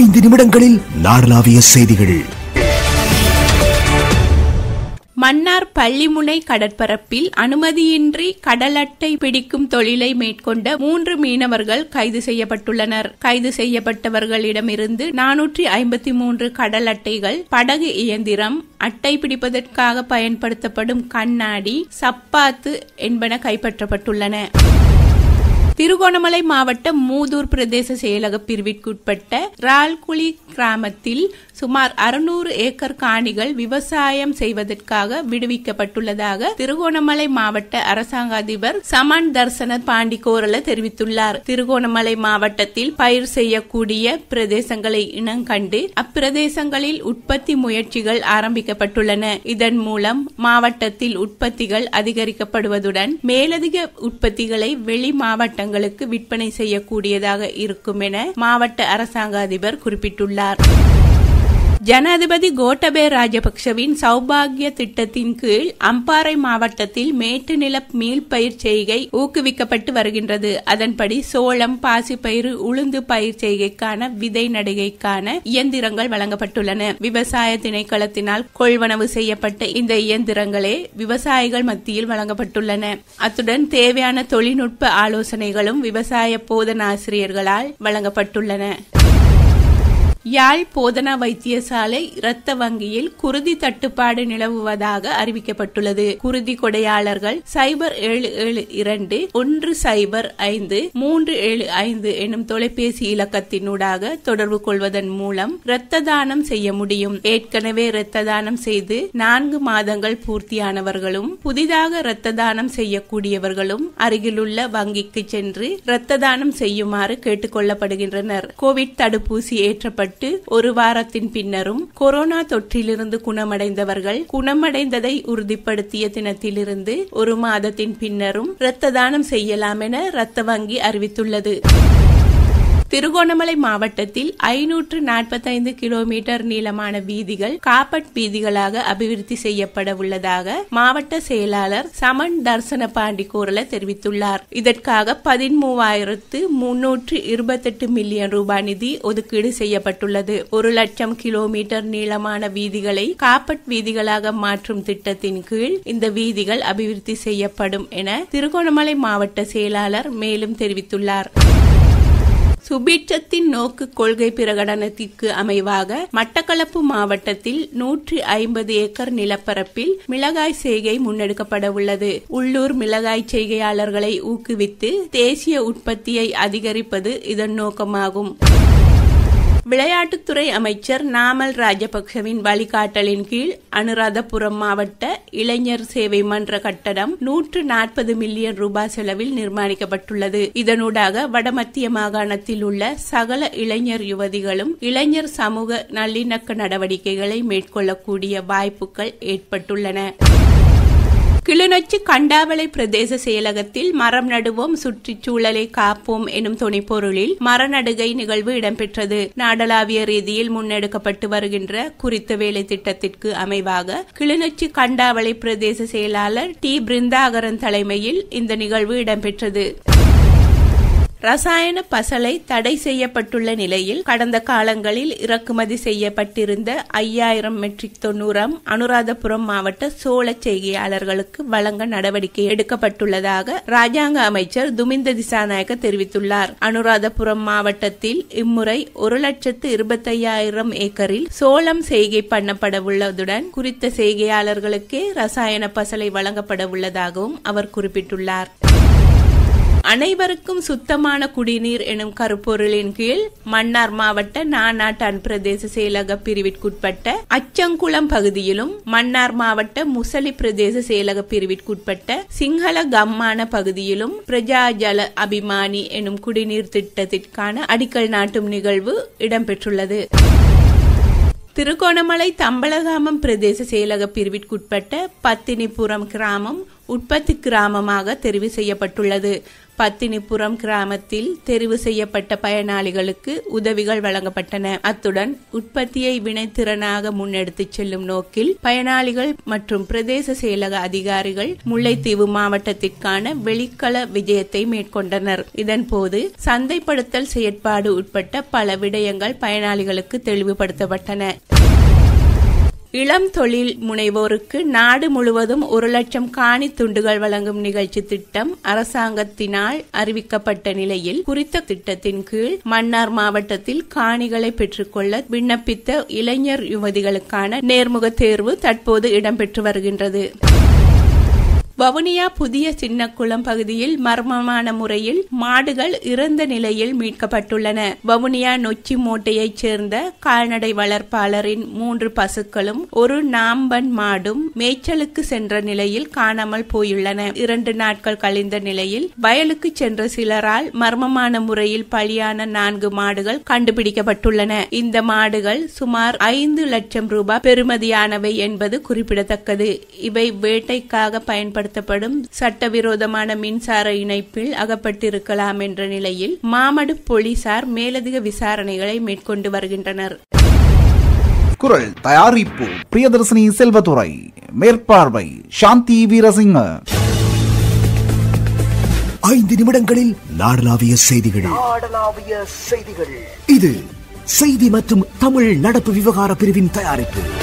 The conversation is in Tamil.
ஐந்து நிமிடங்களில் நாடளாவிய செய்திகள் மன்னார் பள்ளிமுனை கடற்பரப்பில் அனுமதியின்றி கடல் அட்டை பிடிக்கும் தொழிலை மேற்கொண்ட மூன்று மீனவர்கள் கைது செய்யப்பட்டுள்ளனர் கைது செய்யப்பட்டவர்களிடமிருந்து நானூற்றி ஐம்பத்தி மூன்று கடல் அட்டைகள் படகு இயந்திரம் அட்டை பிடிப்பதற்காக பயன்படுத்தப்படும் கண்ணாடி சப்பாத்து என்பன கைப்பற்றப்பட்டுள்ளன திருகோணமலை மாவட்டம் மூதூர் பிரதேச செயலக பிரிவிற்குட்பட்ட ரால்குழி கிராமத்தில் சுமார் அறுநூறு ஏக்கர் காணிகள் விவசாயம் செய்வதற்காக விடுவிக்கப்பட்டுள்ளதாக திருகோணமலை மாவட்ட அரசாங்க அதிபர் சமான் தர்சன பாண்டி கோரல தெரிவித்துள்ளார் திருகோணமலை மாவட்டத்தில் பயிர் செய்யக்கூடிய பிரதேசங்களை இனங்கண்டு அப்பிரதேசங்களில் உற்பத்தி முயற்சிகள் ஆரம்பிக்கப்பட்டுள்ளன இதன் மூலம் மாவட்டத்தில் உற்பத்திகள் அதிகரிக்கப்படுவதுடன் மேலதிக உற்பத்திகளை வெளி மாவட்ட மாவட்டங்களுக்கு விற்பனை செய்யக்கூடியதாக இருக்கும் என மாவட்ட அரசாங்க அதிபர் குறிப்பிட்டுள்ளார் ஜனாதிபதி கோட்டபே ராஜபக்சவின் சௌபாகிய திட்டத்தின் கீழ் அம்பாறை மாவட்டத்தில் மேட்டு நில மீள்பயிர் செய்கை ஊக்குவிக்கப்பட்டு வருகின்றது அதன்படி சோளம் பாசிப்பயிறு உளுந்து பயிர் செய்கைக்கான விதை நடிகைக்கான இயந்திரங்கள் வழங்கப்பட்டுள்ளன விவசாய திணைக்களத்தினால் கொள்வனவு செய்யப்பட்ட இந்த இயந்திரங்களே விவசாயிகள் மத்தியில் வழங்கப்பட்டுள்ளன அத்துடன் தேவையான தொழில்நுட்ப ஆலோசனைகளும் விவசாய போதனாசிரியர்களால் வழங்கப்பட்டுள்ளன யாழ் போதனா வைத்தியசாலை இரத்த வங்கியில் குருதி தட்டுப்பாடு நிலவுவதாக அறிவிக்கப்பட்டுள்ளது குருதி கொடையாளர்கள் சைபர் ஏழு ஏழு இரண்டு ஒன்று சைபர் ஐந்து மூன்று ஏழு ஐந்து எனும் தொலைபேசி இலக்கத்தினூடாக தொடர்பு கொள்வதன் மூலம் இரத்த தானம் செய்ய முடியும் ஏற்கனவே இரத்த தானம் செய்து நான்கு மாதங்கள் பூர்த்தியானவர்களும் புதிதாக இரத்த தானம் செய்யக்கூடியவர்களும் அருகிலுள்ள வங்கிக்கு சென்று இரத்த தானம் செய்யுமாறு கேட்டுக்கொள்ளப்படுகின்றனர் கோவிட் தடுப்பூசி ஏற்றப்பட்டு செய்யப்பட்டு ஒரு வாரத்தின் பின்னரும் கொரோனா தொற்றிலிருந்து குணமடைந்தவர்கள் குணமடைந்ததை உறுதிப்படுத்திய தினத்திலிருந்து ஒரு மாதத்தின் பின்னரும் இரத்த தானம் செய்யலாம் என இரத்த வங்கி அறிவித்துள்ளது திருகோணமலை மாவட்டத்தில் ஐநூற்று நாற்பத்தைந்து கிலோமீட்டர் நீளமான வீதிகள் காப்பட் வீதிகளாக அபிவிருத்தி செய்யப்பட உள்ளதாக மாவட்ட செயலாளர் சமன் தர்சன பாண்டி கூறல தெரிவித்துள்ளார் இதற்காக பதிமூவாயிரத்து முன்னூற்று இருபத்தெட்டு மில்லியன் ரூபாய் நிதி ஒதுக்கீடு செய்யப்பட்டுள்ளது ஒரு லட்சம் கிலோமீட்டர் நீளமான வீதிகளை காப்பட் வீதிகளாக மாற்றும் திட்டத்தின் கீழ் இந்த வீதிகள் அபிவிருத்தி செய்யப்படும் என திருகோணமலை மாவட்ட செயலாளர் மேலும் தெரிவித்துள்ளார் சுபீட்சத்தின் நோக்கு கொள்கை பிரகடனத்திற்கு அமைவாக மட்டக்களப்பு மாவட்டத்தில் நூற்றி ஐம்பது ஏக்கர் நிலப்பரப்பில் மிளகாய் செய்கை முன்னெடுக்கப்பட உள்ளது உள்ளூர் மிளகாய் செய்கையாளர்களை ஊக்குவித்து தேசிய உற்பத்தியை அதிகரிப்பது இதன் நோக்கமாகும் விளையாட்டுத்துறை அமைச்சர் நாமல் ராஜபக்சவின் வழிகாட்டலின் கீழ் அனுராதபுரம் மாவட்ட இளைஞர் சேவை மன்ற கட்டடம் நூற்று நாற்பது மில்லியன் ரூபாய் செலவில் நிர்மாணிக்கப்பட்டுள்ளது இதனூடாக வடமத்திய மாகாணத்தில் உள்ள சகல இளைஞர் யுவதிகளும் இளைஞர் சமூக நல்லிணக்க நடவடிக்கைகளை மேற்கொள்ளக்கூடிய வாய்ப்புகள் ஏற்பட்டுள்ளன கிளிநொச்சி கண்டாவளை பிரதேச செயலகத்தில் மரம் நடுவோம் சுற்றுச்சூழலை காப்போம் எனும் துணைப்பொருளில் மரநடுகை நிகழ்வு இடம்பெற்றது நாடளாவிய ரீதியில் முன்னெடுக்கப்பட்டு வருகின்ற குறித்த வேலை திட்டத்திற்கு அமைவாக கிளிநொச்சி கண்டாவளை பிரதேச செயலாளர் டி பிருந்தாகரன் தலைமையில் இந்த நிகழ்வு இடம்பெற்றது ரசாயன பசலை தடை செய்யப்பட்டுள்ள நிலையில் கடந்த காலங்களில் இறக்குமதி செய்யப்பட்டிருந்த ஐயாயிரம் மெட்ரிக் தொன்னூறாம் அனுராதபுரம் மாவட்ட சோழ செய்கையாளர்களுக்கு வழங்க நடவடிக்கை எடுக்கப்பட்டுள்ளதாக ராஜாங்க அமைச்சர் துமிந்த திசாநாயக்க தெரிவித்துள்ளார் அனுராதபுரம் மாவட்டத்தில் இம்முறை ஒரு லட்சத்து இருபத்தையாயிரம் ஏக்கரில் சோளம் செய்கை பண்ணப்பட உள்ளதுடன் குறித்த செய்கையாளர்களுக்கே ரசாயன பசலை வழங்கப்பட உள்ளதாகவும் அவர் குறிப்பிட்டுள்ளார் அனைவருக்கும் சுத்தமான குடிநீர் எனும் கருப்பொருளின் கீழ் மன்னார் மாவட்ட நானாட்டான் பிரதேச செயலக பிரிவிற்குட்பட்ட அச்சங்குளம் பகுதியிலும் மன்னார் மாவட்ட முசலி பிரதேச செயலக பிரிவிற்குட்பட்ட சிங்கள கம்மான பகுதியிலும் பிரஜா ஜல அபிமானி எனும் குடிநீர் திட்டத்திற்கான அடிக்கல் நாட்டும் நிகழ்வு இடம்பெற்றுள்ளது திருகோணமலை தம்பலகாமம் பிரதேச செயலக பிரிவிற்குட்பட்ட பத்தினிபுரம் கிராமம் உற்பத்தி கிராமமாக தெரிவு செய்யப்பட்டுள்ளது பத்தினிபுரம் கிராமத்தில் தெரிவு செய்யப்பட்ட பயனாளிகளுக்கு உதவிகள் வழங்கப்பட்டன அத்துடன் உற்பத்தியை வினைத்திறனாக முன்னெடுத்துச் செல்லும் நோக்கில் பயனாளிகள் மற்றும் பிரதேச செயலக அதிகாரிகள் முல்லைத்தீவு மாவட்டத்திற்கான வெளிக்கள விஜயத்தை மேற்கொண்டனர் இதன்போது சந்தைப்படுத்தல் செயற்பாடு உட்பட்ட பல விடயங்கள் பயனாளிகளுக்கு தெளிவுபடுத்தப்பட்டன இளம் தொழில் முனைவோருக்கு நாடு முழுவதும் ஒரு லட்சம் காணி துண்டுகள் வழங்கும் நிகழ்ச்சி திட்டம் அரசாங்கத்தினால் அறிவிக்கப்பட்ட நிலையில் குறித்த திட்டத்தின் கீழ் மன்னார் மாவட்டத்தில் காணிகளை பெற்றுக்கொள்ள விண்ணப்பித்த இளைஞர் யுவதிகளுக்கான நேர்முக தேர்வு தற்போது இடம்பெற்று வருகின்றது வவுனியா புதிய சின்னக்குளம் பகுதியில் மர்மமான முறையில் மாடுகள் இறந்த நிலையில் மீட்கப்பட்டுள்ளன வவுனியா நொச்சி மூட்டையைச் சேர்ந்த கால்நடை வளர்ப்பாளரின் மூன்று பசுக்களும் ஒரு நாம்பன் மாடும் மேய்ச்சலுக்கு சென்ற நிலையில் காணாமல் போயுள்ளன இரண்டு நாட்கள் கழிந்த நிலையில் வயலுக்கு சென்ற சிலரால் மர்மமான முறையில் பலியான நான்கு மாடுகள் கண்டுபிடிக்கப்பட்டுள்ளன இந்த மாடுகள் சுமார் ஐந்து லட்சம் ரூபாய் பெறுமதியானவை என்பது குறிப்பிடத்தக்கது இவை வேட்டைக்காக பயன்படுத்த பயன்படுத்தப்படும் சட்டவிரோதமான மின்சார இணைப்பில் அகப்பட்டிருக்கலாம் என்ற நிலையில் மாமடு போலீசார் மேலதிக விசாரணைகளை மேற்கொண்டு வருகின்றனர் குரல் தயாரிப்பு பிரியதர்சினி செல்வதுரை மேற்பார்வை சாந்தி வீரசிங்க ஐந்து நிமிடங்களில் நாடளாவிய செய்திகள் நாடளாவிய செய்திகள் இது செய்தி மற்றும் தமிழ் நடப்பு விவகார பிரிவின் தயாரிப்பு